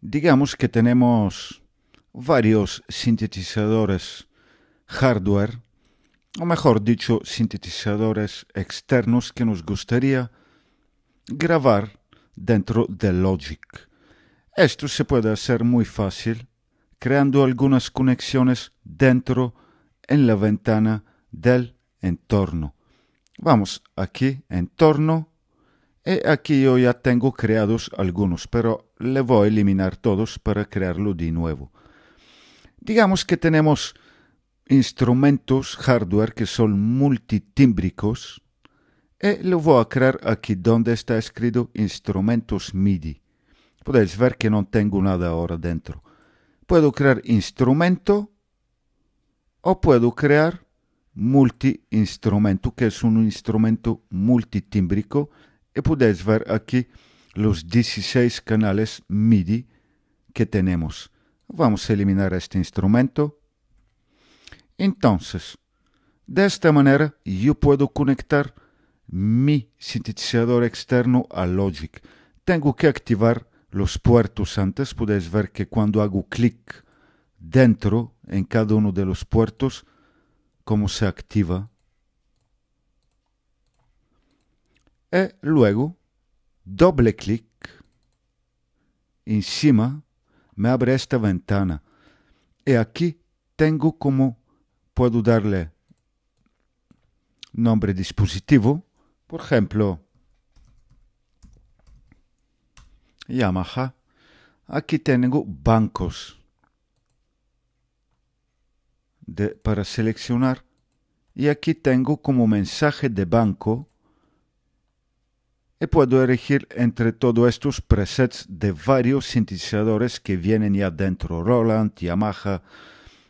Digamos que tenemos varios sintetizadores hardware, o mejor dicho, sintetizadores externos que nos gustaría grabar dentro de Logic. Esto se puede hacer muy fácil creando algunas conexiones dentro en la ventana del entorno. Vamos aquí, entorno, y aquí yo ya tengo creados algunos, pero le voy a eliminar todos para crearlo de nuevo. Digamos que tenemos instrumentos hardware que son multitímbricos. Y eh, lo voy a crear aquí donde está escrito instrumentos MIDI. Podéis ver que no tengo nada ahora dentro. Puedo crear instrumento o puedo crear multi-instrumento, que es un instrumento multitímbrico y podéis ver aquí los 16 canales MIDI que tenemos. Vamos a eliminar este instrumento. Entonces, de esta manera yo puedo conectar mi sintetizador externo a Logic. Tengo que activar los puertos antes. Podéis ver que cuando hago clic dentro en cada uno de los puertos, cómo se activa Y luego doble clic encima me abre esta ventana y aquí tengo como puedo darle nombre dispositivo por ejemplo Yamaha aquí tengo bancos para seleccionar y aquí tengo como mensaje de banco y puedo elegir entre todos estos presets de varios sintetizadores que vienen ya dentro, Roland, Yamaha,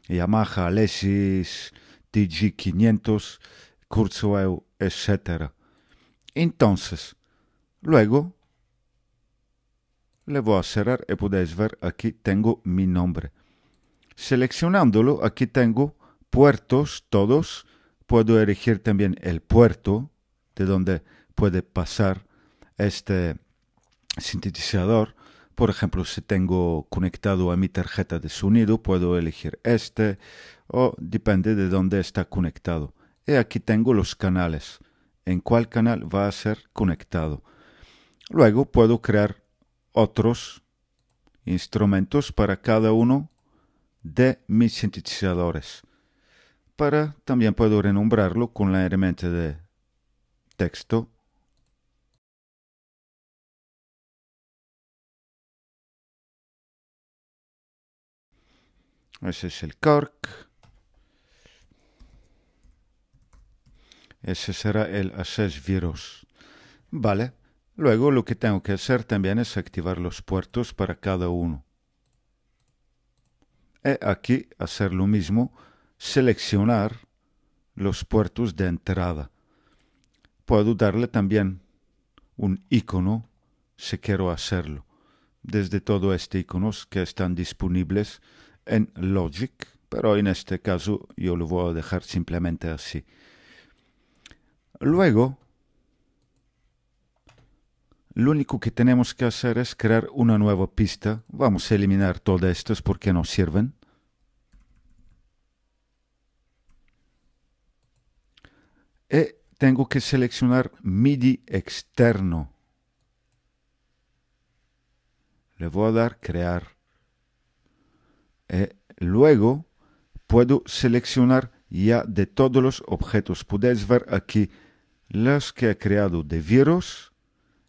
Yamaha Alesis, TG500, Kurzweil, etc. Entonces, luego le voy a cerrar y podéis ver aquí tengo mi nombre. Seleccionándolo, aquí tengo puertos todos. Puedo elegir también el puerto de donde puede pasar este sintetizador. Por ejemplo, si tengo conectado a mi tarjeta de sonido, puedo elegir este o depende de dónde está conectado. Y aquí tengo los canales, en cuál canal va a ser conectado. Luego puedo crear otros instrumentos para cada uno de mis sintetizadores. Para también puedo renombrarlo con la herramienta de texto Ese es el cork. Ese será el access virus. Vale. Luego lo que tengo que hacer también es activar los puertos para cada uno. Y aquí hacer lo mismo, seleccionar los puertos de entrada. Puedo darle también un icono si quiero hacerlo, desde todo este iconos que están disponibles en Logic, pero en este caso yo lo voy a dejar simplemente así. Luego, lo único que tenemos que hacer es crear una nueva pista. Vamos a eliminar todas estas porque no sirven. Y e tengo que seleccionar MIDI externo. Le voy a dar crear. Eh, luego puedo seleccionar ya de todos los objetos. Podéis ver aquí los que he creado de virus,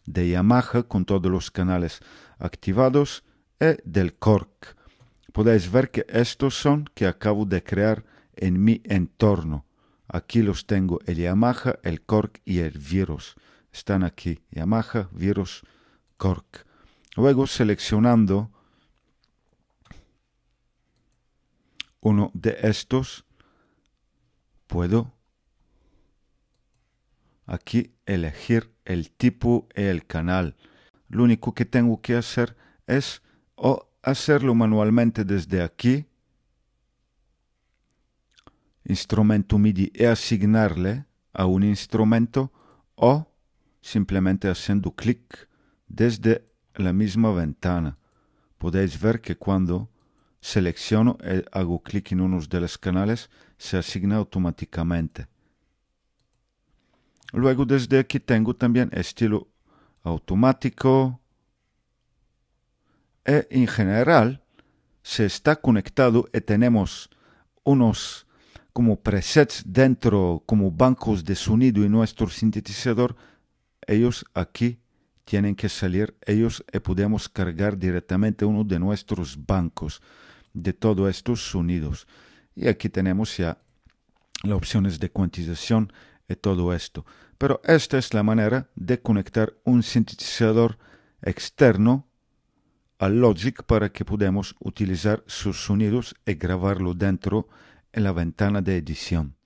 de Yamaha con todos los canales activados y del Cork. Podéis ver que estos son que acabo de crear en mi entorno. Aquí los tengo, el Yamaha, el Cork y el virus. Están aquí, Yamaha, virus, Cork. Luego seleccionando uno de estos, puedo aquí elegir el tipo y el canal. Lo único que tengo que hacer es o hacerlo manualmente desde aquí, instrumento MIDI y asignarle a un instrumento o simplemente haciendo clic desde la misma ventana. Podéis ver que cuando Selecciono eh, hago clic en uno de los canales, se asigna automáticamente. Luego desde aquí tengo también estilo automático. E en general se está conectado y tenemos unos como presets dentro, como bancos de sonido y nuestro sintetizador. Ellos aquí tienen que salir ellos y eh, podemos cargar directamente uno de nuestros bancos de todos estos sonidos. Y aquí tenemos ya las opciones de cuantización y todo esto. Pero esta es la manera de conectar un sintetizador externo al Logic para que podamos utilizar sus sonidos y grabarlo dentro en la ventana de edición.